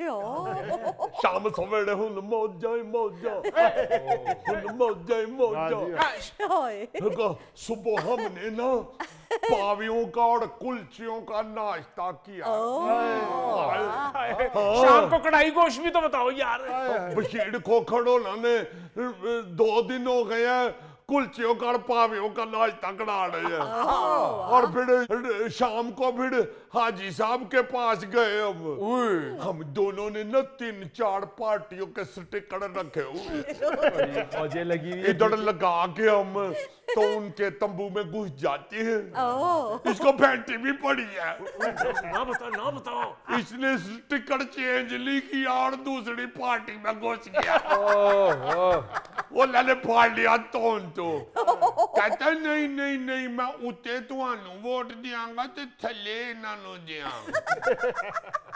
शाम सवेरे हुन मौजा मौजा हुन मौजा मौजा सुबह हमने ना पावियों का और कुलचियों का नाश्ता किया तो बताओ यार बशीर खोखड़ोला ने दो दिन हो गए कुलचियों का पावियों का रहे हैं हाँ। और फिर शाम को फिर हाजी साहब के पास गए हम हम दोनों ने ना तीन चार पार्टियों के स्टिकर रखे हुए लगी इधर लगा के हम तो उनके तंबू में घुस जाती है इसको फैंटी भी पड़ी है ना बता, ना बताओ इसने टिकट चेंज ली की और दूसरी पार्टी में घुस गया वो लाले फाड़ लिया तो तो कहते नहीं नहीं नहीं मैं उते तो वोट दियांगा ते थले इन्हां दिया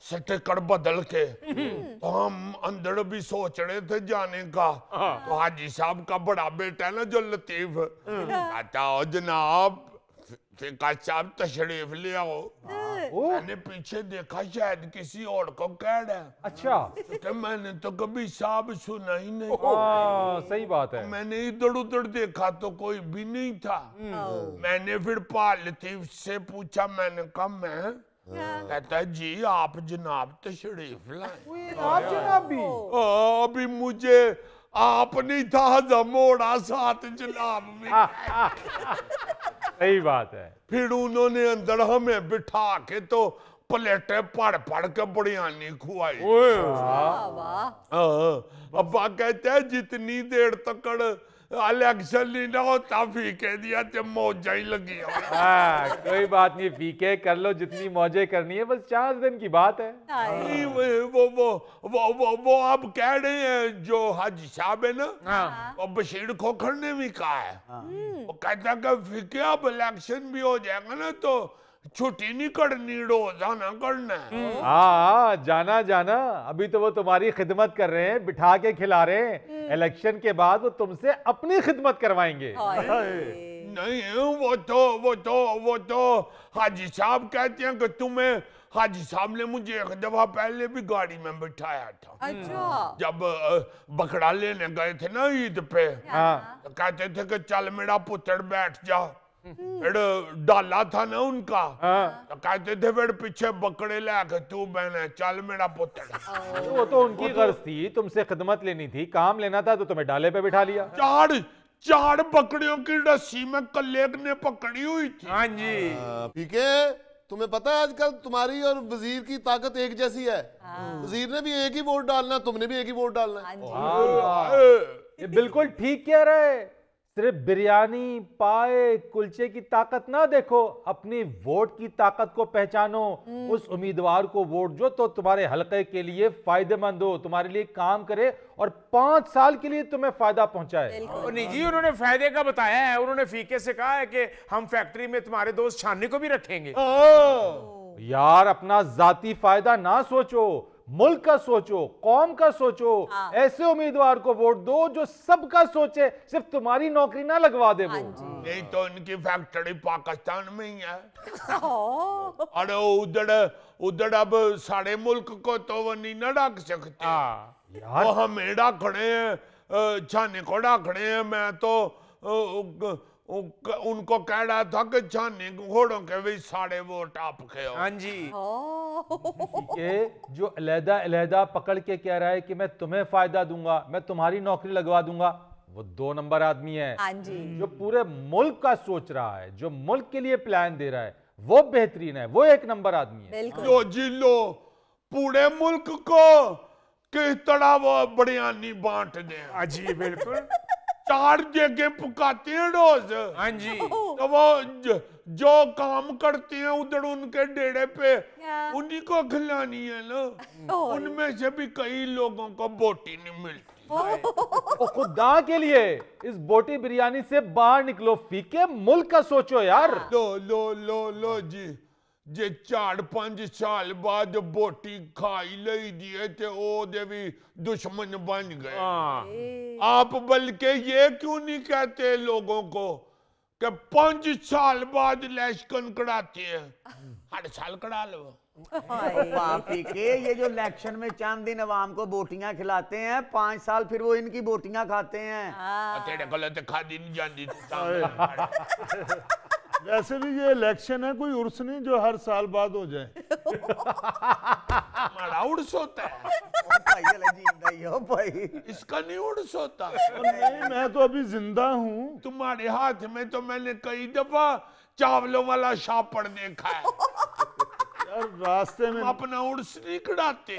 सटिकड़ बदल के तो हम अंदर भी सोच रहे थे जाने का हाँ। तो हाजी साहब का बड़ा बेटा है ना जो लतीफ बताओ हाँ। हो जनाब साहब तशरीफ ले आओ हाँ। मैंने पीछे देखा शायद किसी और को कह रहा अच्छा तो मैंने तो कभी साहब सुना ही नहीं आ, सही बात है तो मैंने इधर उधर देखा तो कोई भी नहीं था मैंने फिर पा लतीफ से पूछा मैंने कहा मैं कहता जी आप जनाब तशरीफ लाए आप अभी मुझे आप नहीं था हजम साथ जनाब में हाँ, हाँ, हाँ। सही बात है फिर उन्होंने अंदर हमें बिठा के तो प्लेटें पड़ पड़ के बड़ियानी खुआई अब्बा कहते हैं जितनी देर तक इलेक्शन नहीं ना होता फीके दिया मौजा ही लगी हाँ, कोई बात नहीं फीके कर लो जितनी मौजे करनी है बस चार दिन की बात है वो वो वो वो वो आप कह रहे हैं जो हज साहब है ना हाँ। वो बशीर खोखर ने भी कहा है हाँ। वो कहता कि फीके अब इलेक्शन भी हो जाएगा ना तो छुट्टी नहीं करनी जाना करना हम्म। हाँ, हाँ जाना जाना अभी तो वो तुम्हारी खिदमत कर रहे हैं बिठा के खिला रहे हैं हम्म। इलेक्शन के बाद वो तुमसे अपनी खिदमत करवाएंगे नहीं वो तो वो तो वो तो हाजी साहब कहते हैं कि तुम्हें हाजी साहब ने मुझे एक दफा पहले भी गाड़ी में बिठाया था अच्छा जब बकड़ा लेने गए थे ना ईद पे हाँ। हाँ। तो कहते थे कि चल मेरा पुत्र बैठ जाओ डाला था ना उनका हाँ। तो कहते थे बेड़ पीछे बकड़े लाके तू बहने चल मेरा पुत्र तो वो तो उनकी तो- गर्ज थी तुमसे खिदमत लेनी थी काम लेना था तो तुम्हें डाले पे बिठा लिया चार चार बकरियों की रस्सी में कलेक ने पकड़ी हुई थी हाँ जी हाँ, ठीक है तुम्हें पता है आजकल तुम्हारी और वजीर की ताकत एक जैसी है हाँ। वजीर ने भी एक ही वोट डालना तुमने भी एक ही वोट डालना है बिल्कुल ठीक कह रहे सिर्फ बिरयानी पाए कुलचे की ताकत ना देखो अपनी वोट की ताकत को पहचानो हम्म। उस उम्मीदवार को वोट जो तो तुम्हारे हलके के लिए फायदेमंद हो तुम्हारे लिए काम करे और पांच साल के लिए तुम्हें फायदा पहुंचाए निजी उन्होंने फायदे का बताया है उन्होंने फीके से कहा है कि हम फैक्ट्री में तुम्हारे दोस्त छानने को भी रखेंगे यार अपना जाती फायदा ना सोचो मुल्क का सोचो कौम का सोचो हाँ। ऐसे उम्मीदवार को वोट दो जो सबका सोचे सिर्फ तुम्हारी नौकरी ना लगवा दे वो हाँ नहीं तो इनकी फैक्ट्री पाकिस्तान में ही है अरे उधर उधर अब सारे मुल्क को तो वो नहीं ना डाक सकते हाँ। यार वो खड़े हैं छाने को खड़े हैं मैं तो उनको कह रहा था कि छाने घोड़ों के भी सारे वोट आपके हो हाँ जी कि जो अलहदा अलहदा पकड़ के कह रहा है कि मैं तुम्हें फायदा दूंगा मैं तुम्हारी नौकरी लगवा दूंगा वो दो नंबर आदमी है हाँ जो पूरे मुल्क का सोच रहा है जो मुल्क के लिए प्लान दे रहा है वो बेहतरीन है वो एक नंबर आदमी है जो जिलो पूरे मुल्क को किस तरह वो बड़ियानी बांट दे अजी हाँ बिल्कुल चार जगह पुकाते हैं रोज हाँ जी तो वो जो काम करते हैं उधर उनके डेरे पे उन्हीं को खिलानी है ना उनमें से भी कई लोगों को बोटी नहीं मिलती ओ खुदा के लिए इस बोटी बिरयानी से बाहर निकलो फीके मुल्क का सोचो यार हाँ। लो लो लो लो जी जे चार पांच साल बाद बोटी खाई ले दिए थे ओ देवी दुश्मन बन गए हाँ। आप बल्कि ये क्यों नहीं कहते लोगों को कि पांच साल बाद लैश कड़ाते है हाँ। हर साल कड़ा लो वापी के ये जो इलेक्शन में चंद दिन अवाम को बोटियां खिलाते हैं पांच साल फिर वो इनकी बोटियां खाते हैं हाँ। खादी नहीं वैसे भी ये इलेक्शन है कोई उर्स नहीं जो हर साल बाद हो जाए उर्स होता है भाई इसका नहीं उड़स होता नहीं मैं तो अभी जिंदा हूँ तुम्हारे हाथ में तो मैंने कई दफा चावलों वाला शापड़ देखा है और रास्ते में अपना उर्स नहीं कढ़ाते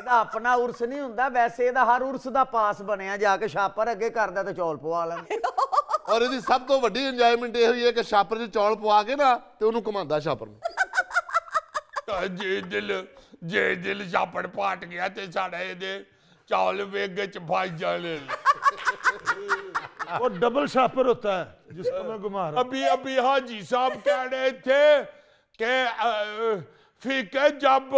ਇਹਦਾ ਆਪਣਾ ਉਰਸ ਨਹੀਂ ਹੁੰਦਾ ਵੈਸੇ ਇਹਦਾ ਹਰ ਉਰਸ ਦਾ ਪਾਸ ਬਣਿਆ ਜਾ ਕੇ ਛਾਪਰ ਅੱਗੇ ਕਰਦਾ ਤੇ ਚੌਲ ਪਵਾ ਲੈਂਦੇ ਔਰ ਇਹਦੀ ਸਭ ਤੋਂ ਵੱਡੀ ਇੰਜੋਇਮੈਂਟ ਇਹ ਹੋਈ ਹੈ ਕਿ ਛਾਪਰ 'ਚ ਚੌਲ ਪਵਾ ਕੇ ਨਾ ਤੇ ਉਹਨੂੰ ਘੁਮਾਉਂਦਾ ਛਾਪਰ ਨੂੰ ਜੇ ਦਿਲ ਜੇ ਦਿਲ ਛਾਪੜ ਪਾਟ ਗਿਆ ਤੇ ਸਾਡਾ ਇਹਦੇ चौल वेग च फंस जाने और डबल शापर होता है जिसको मैं घुमा रहा अभी अभी हाजी साहब कह रहे थे के फिक्र जब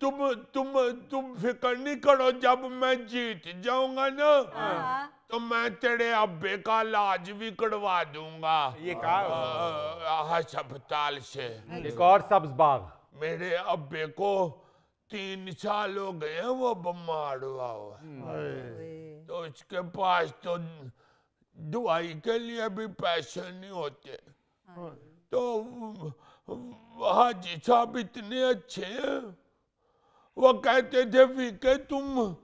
तुम तुम तुम फिक्र नहीं करो जब मैं जीत जाऊंगा ना हाँ। तो मैं तेरे अब्बे का लाज भी करवा दूंगा ये अस्पताल से एक और सब्ज बाग मेरे अब्बे को तीन साल हो गए हैं वो बीमार हुआ हुआ हम्म। तो उसके पास तो दवाई के लिए भी पैसे नहीं होते हाँ। तो जी साहब इतने अच्छे हैं वह कहते थे फीके तुम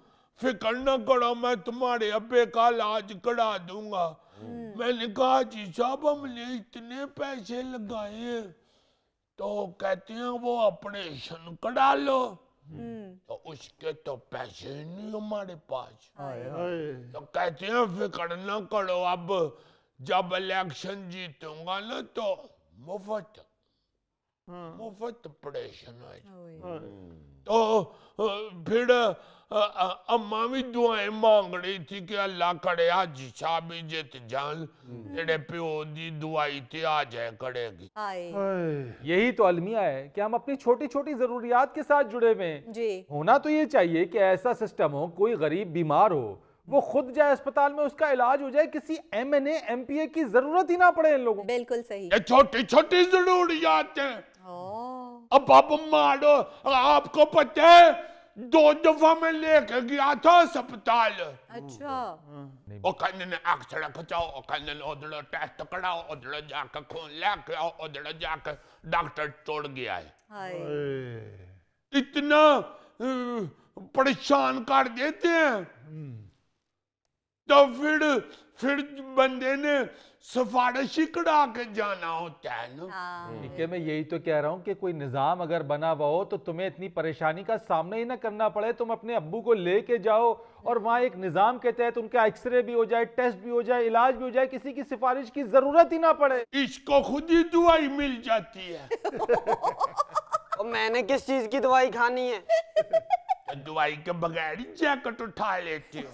फिक्र ना करो मैं तुम्हारे अबे का इलाज करा दूंगा हम्म। मैंने कहा जी साहब हमने इतने पैसे लगाए तो कहते हैं वो ऑपरेशन करा लो हम्म। तो उसके तो पैसे नहीं हमारे पास तो कहते हैं फिक्र ना करो अब जब इलेक्शन जीतूंगा ना तो मुफ्त मुफ्त हाँ। पड़ेशन हाँ। तो फिर अम्मा भी दुआएं मांग रही थी कि अल्लाह करे आज भी जित जान हम्म। तेरे प्यो दी दुआई थी आ जाए करेगी यही तो अलमिया है कि हम अपनी छोटी छोटी जरूरियात के साथ जुड़े हुए हैं होना तो ये चाहिए कि ऐसा सिस्टम हो कोई गरीब बीमार हो वो खुद जाए अस्पताल में उसका इलाज हो जाए किसी एम एन की जरूरत ही ना पड़े इन लोगों बिल्कुल सही छोटी छोटी जरूरियात है Oh. अब अब मारो आपको पता है दो दफा में लेके गया था अस्पताल अच्छा। टेस्ट खून डॉक्टर तोड़ गया है इतना परेशान कर देते हैं हम्म। तो फिर फिर बंदे ने सिफारशी कड़ा के जाना होता है ना ठीक है मैं यही तो कह रहा हूँ कि कोई निज़ाम अगर बना हुआ हो तो तुम्हें इतनी परेशानी का सामना ही ना करना पड़े तुम अपने अब्बू को लेके जाओ और वहाँ एक निज़ाम के तहत उनका एक्सरे भी हो जाए टेस्ट भी हो जाए इलाज भी हो जाए किसी की सिफारिश की जरूरत ही ना पड़े इसको खुद ही दवाई मिल जाती है और मैंने किस चीज की दवाई खानी है दवाई के बगैर जैकेट उठा लेती हूँ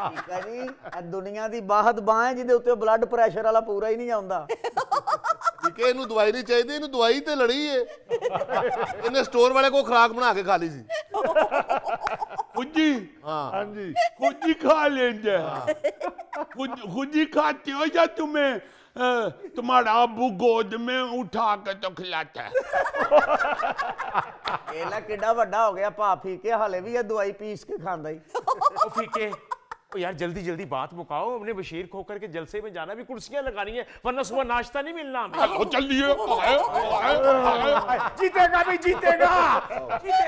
ਠੀਕ ਹੈ ਜੀ ਇਹ ਦੁਨੀਆ ਦੀ ਬਾਹਦ ਬਾਹ ਹੈ ਜਿਹਦੇ ਉੱਤੇ ਬਲੱਡ ਪ੍ਰੈਸ਼ਰ ਵਾਲਾ ਪੂਰਾ ਹੀ ਨਹੀਂ ਆਉਂਦਾ ਕਿ ਇਹਨੂੰ ਦਵਾਈ ਨਹੀਂ ਚਾਹੀਦੀ ਇਹਨੂੰ ਦਵਾਈ ਤੇ ਲੜੀ ਏ ਇਹਨੇ ਸਟੋਰ ਵਾਲੇ ਕੋ ਖਰਾਕ ਬਣਾ ਕੇ ਖਾ ਲਈ ਸੀ खुजी हाँ। हाँ जी खुजी खा लेंगे हाँ। खुद खुजी खाते हो या तुम्हें तुम्हारा अबू गोद में उठा के तो खिलाता है ਕਿੱਡਾ ਵੱਡਾ ਹੋ ਗਿਆ ਭਾ ਫੀਕੇ ਹਾਲੇ ਵੀ ਇਹ ਦਵਾਈ ਪੀਸ ਕੇ ਖਾਂਦਾ ਹੀ ਉਹ ਫੀਕੇ यार जल्दी जल्दी बात मुकाओ हमने बशीर खोकर के जलसे में जाना भी कुर्सियां लगानी है वरना सुबह नाश्ता नहीं मिलना जीतेगा भी जीतेगा